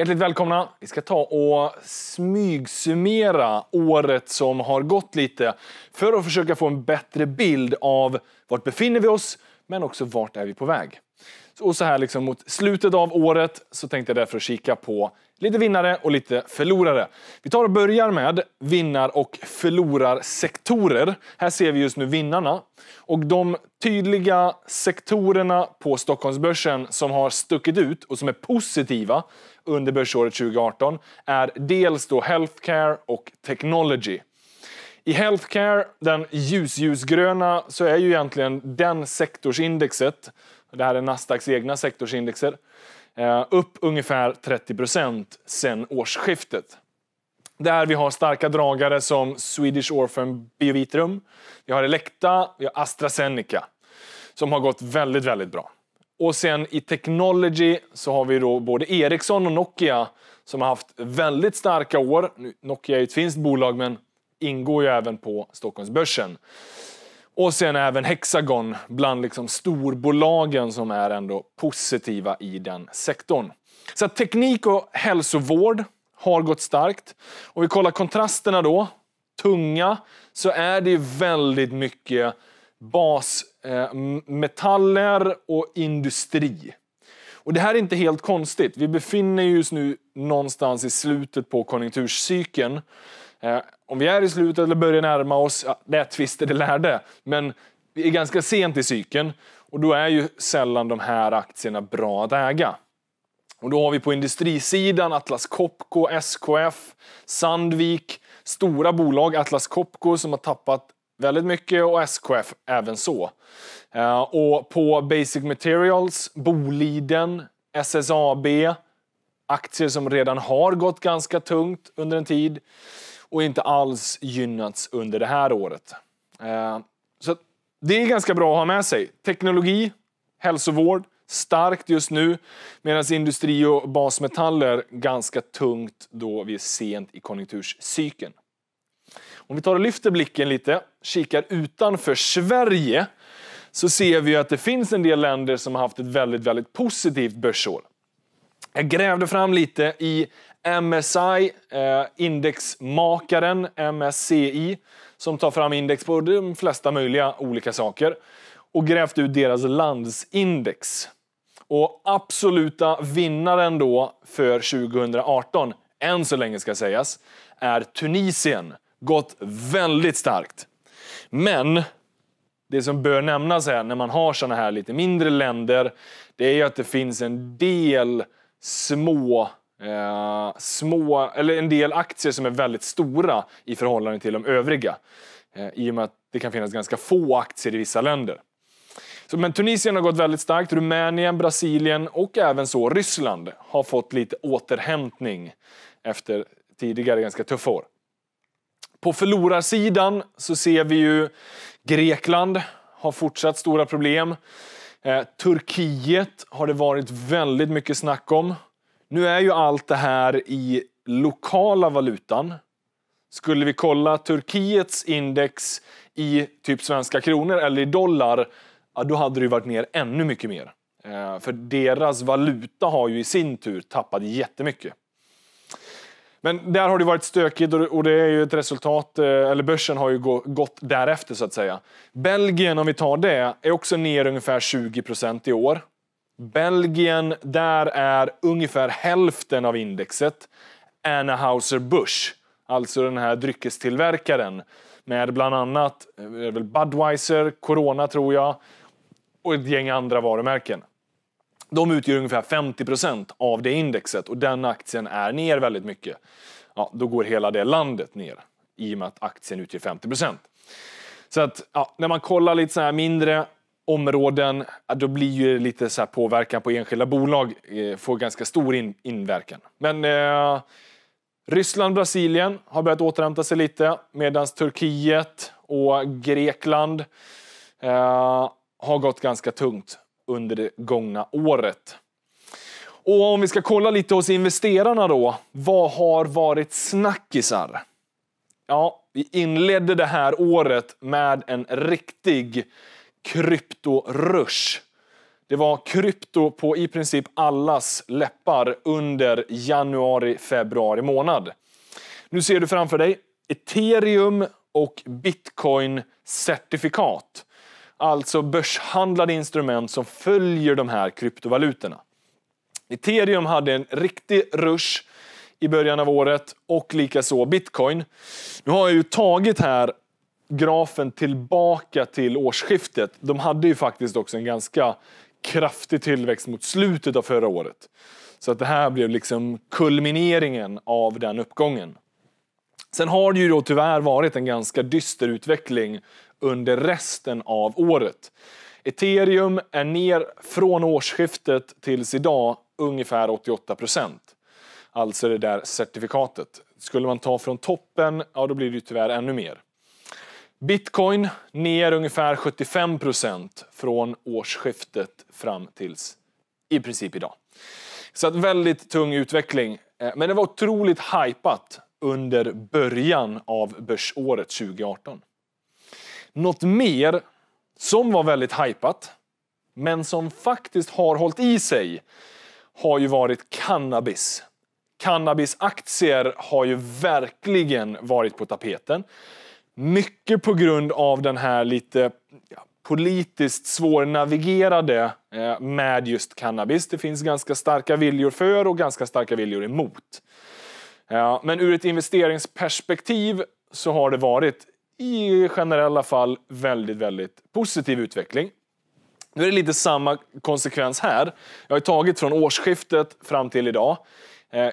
Hjärtligt välkomna! Vi ska ta och smygsummera året som har gått lite för att försöka få en bättre bild av vart befinner vi oss, men också vart är vi på väg. Och så här liksom mot slutet av året så tänkte jag därför kika på lite vinnare och lite förlorare. Vi tar och börjar med vinnar och förlorarsektorer. Här ser vi just nu vinnarna. Och de tydliga sektorerna på Stockholmsbörsen som har stuckit ut och som är positiva under börsåret 2018 är dels då healthcare och technology. I healthcare, den ljusljusgröna, så är ju egentligen den sektorsindexet, det här är Nasdaqs egna sektorsindexer, eh, upp ungefär 30 procent sen årsskiftet. Där vi har starka dragare som Swedish Orphan Biovitrum, vi har Elekta, vi har AstraZeneca som har gått väldigt, väldigt bra. Och sen i technology så har vi då både Ericsson och Nokia som har haft väldigt starka år. Nokia är ett finskt bolag men ingår ju även på Stockholmsbörsen. Och sen även Hexagon bland liksom storbolagen som är ändå positiva i den sektorn. Så teknik och hälsovård har gått starkt. Om vi kollar kontrasterna då, tunga, så är det väldigt mycket bas Eh, metaller och industri. Och det här är inte helt konstigt. Vi befinner just nu någonstans i slutet på konjunkturcykeln. Eh, om vi är i slutet eller börjar närma oss, ja, det tvister det lärde. Men vi är ganska sent i cykeln och då är ju sällan de här aktierna bra att äga. Och då har vi på industrisidan Atlas Copco, SKF, Sandvik, stora bolag, Atlas Copco som har tappat väldigt mycket och SKF även så. Eh, och på Basic Materials, Boliden, SSAB, aktier som redan har gått ganska tungt under en tid och inte alls gynnats under det här året. Eh, så det är ganska bra att ha med sig. Teknologi, hälsovård, starkt just nu medan industri och basmetaller ganska tungt då vi är sent i konjunkturscykeln. Om vi tar och lyfter blicken lite, kikar utanför Sverige, så ser vi att det finns en del länder som har haft ett väldigt, väldigt positivt börsår. Jag grävde fram lite i MSI, eh, indexmakaren MSCI, som tar fram index på de flesta möjliga olika saker och grävt ut deras landsindex. Och absoluta vinnaren då för 2018, än så länge ska sägas, är Tunisien gått väldigt starkt. Men det som bör nämnas här när man har sådana här lite mindre länder, det är ju att det finns en del små eh, små, eller en del aktier som är väldigt stora i förhållande till de övriga. Eh, I och med att det kan finnas ganska få aktier i vissa länder. Så, men Tunisien har gått väldigt starkt. Rumänien, Brasilien och även så Ryssland har fått lite återhämtning efter tidigare ganska tuffa år. På förlorarsidan så ser vi ju Grekland har fortsatt stora problem. Eh, Turkiet har det varit väldigt mycket snack om. Nu är ju allt det här i lokala valutan. Skulle vi kolla Turkiets index i typ svenska kronor eller i dollar, ja, då hade det varit ner ännu mycket mer. Eh, för deras valuta har ju i sin tur tappat jättemycket. Men där har det varit stökigt och det är ju ett resultat, eh, eller börsen har ju gått därefter så att säga. Belgien, om vi tar det, är också ner ungefär 20 i år. Belgien, där är ungefär hälften av indexet Anheuser Busch, alltså den här dryckestillverkaren med bland annat eh, Budweiser, Corona tror jag och ett gäng andra varumärken. De utgör ungefär 50 av det indexet och den aktien är ner väldigt mycket. Ja, då går hela det landet ner i och med att aktien utgör 50 procent. Så att ja, när man kollar lite så här mindre områden, då blir ju lite så påverkan på enskilda bolag eh, får ganska stor in, inverkan. Men eh, Ryssland, Brasilien har börjat återhämta sig lite medan Turkiet och Grekland eh, har gått ganska tungt under det gångna året. Och om vi ska kolla lite hos investerarna då. Vad har varit snackisar? Ja, vi inledde det här året med en riktig kryptorush. Det var krypto på i princip allas läppar under januari, februari månad. Nu ser du framför dig ethereum och bitcoin-certifikat. Alltså börshandlade instrument som följer de här kryptovalutorna. Ethereum hade en riktig rush i början av året och likaså bitcoin. Nu har jag ju tagit här grafen tillbaka till årsskiftet. De hade ju faktiskt också en ganska kraftig tillväxt mot slutet av förra året. Så att det här blev liksom kulmineringen av den uppgången. Sen har det ju då tyvärr varit en ganska dyster utveckling under resten av året. Ethereum är ner från årsskiftet tills idag ungefär 88 procent. Alltså det där certifikatet. Skulle man ta från toppen, ja då blir det ju tyvärr ännu mer. Bitcoin ner ungefär 75 procent från årsskiftet fram tills i princip idag. Så att väldigt tung utveckling. Eh, men det var otroligt hypat under början av börsåret 2018. Något mer som var väldigt hypat, men som faktiskt har hållit i sig, har ju varit cannabis. Cannabisaktier har ju verkligen varit på tapeten. Mycket på grund av den här lite politiskt svårnavigerade eh, med just cannabis. Det finns ganska starka viljor för och ganska starka viljor emot. Ja, men ur ett investeringsperspektiv så har det varit i generella fall väldigt, väldigt positiv utveckling. Nu är det lite samma konsekvens här. Jag har tagit från årsskiftet fram till idag. Eh,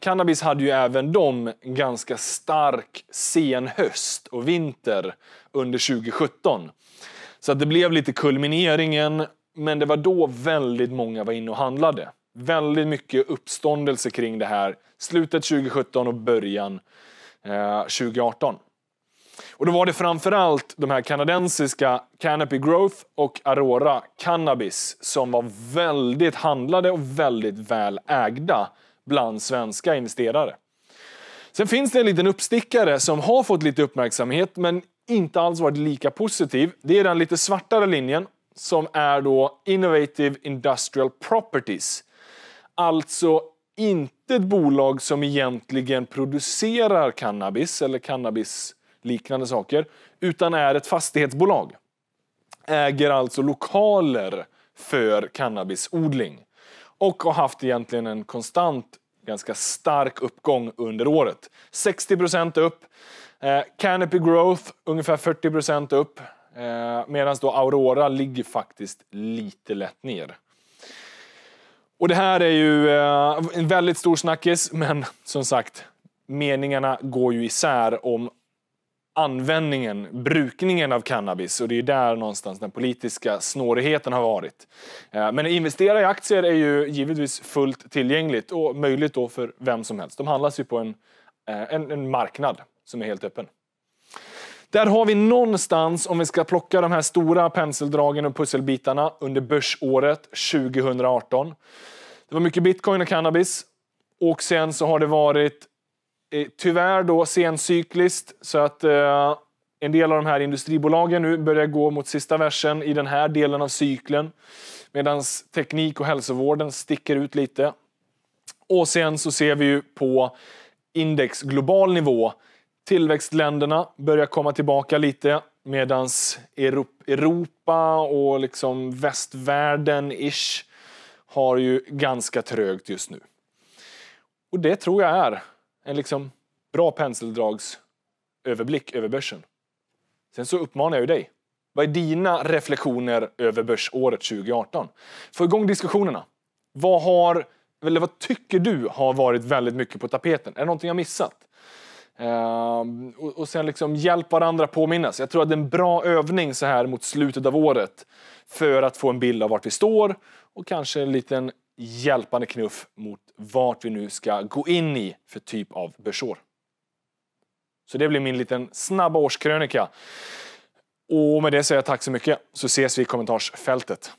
cannabis hade ju även de ganska stark senhöst och vinter under 2017. Så att det blev lite kulmineringen, men det var då väldigt många var inne och handlade väldigt mycket uppståndelse kring det här. Slutet 2017 och början eh, 2018. Och då var det framförallt de här kanadensiska Canopy Growth och Aurora Cannabis som var väldigt handlade och väldigt väl ägda bland svenska investerare. Sen finns det en liten uppstickare som har fått lite uppmärksamhet men inte alls varit lika positiv. Det är den lite svartare linjen som är då Innovative Industrial Properties Alltså inte ett bolag som egentligen producerar cannabis eller cannabisliknande saker, utan är ett fastighetsbolag. Äger alltså lokaler för cannabisodling och har haft egentligen en konstant ganska stark uppgång under året. 60 upp. Eh, Canopy Growth ungefär 40 upp. Eh, Medan då Aurora ligger faktiskt lite lätt ner. Och det här är ju eh, en väldigt stor snackis, men som sagt, meningarna går ju isär om användningen, brukningen av cannabis och det är där någonstans den politiska snårigheten har varit. Eh, men att investera i aktier är ju givetvis fullt tillgängligt och möjligt då för vem som helst. De handlas ju på en, eh, en, en marknad som är helt öppen. Där har vi någonstans, om vi ska plocka de här stora penseldragen och pusselbitarna under börsåret 2018. Det var mycket bitcoin och cannabis. Och sen så har det varit, eh, tyvärr då, sencykliskt. Så att eh, en del av de här industribolagen nu börjar gå mot sista versen i den här delen av cykeln. Medan teknik och hälsovården sticker ut lite. Och sen så ser vi ju på index global nivå tillväxtländerna börjar komma tillbaka lite medan Europa och liksom västvärlden-ish har ju ganska trögt just nu. Och det tror jag är en liksom bra penseldragsöverblick över börsen. Sen så uppmanar jag ju dig. Vad är dina reflektioner över börsåret 2018? Få igång diskussionerna. Vad, har, eller vad tycker du har varit väldigt mycket på tapeten? Är det någonting jag missat? Ehm, och, och sen liksom hjälp varandra påminnas. Jag tror att det är en bra övning så här mot slutet av året för att få en bild av vart vi står och kanske en liten hjälpande knuff mot vart vi nu ska gå in i för typ av börsår. Så det blir min liten snabba årskrönika. Och med det säger jag tack så mycket, så ses vi i kommentarsfältet.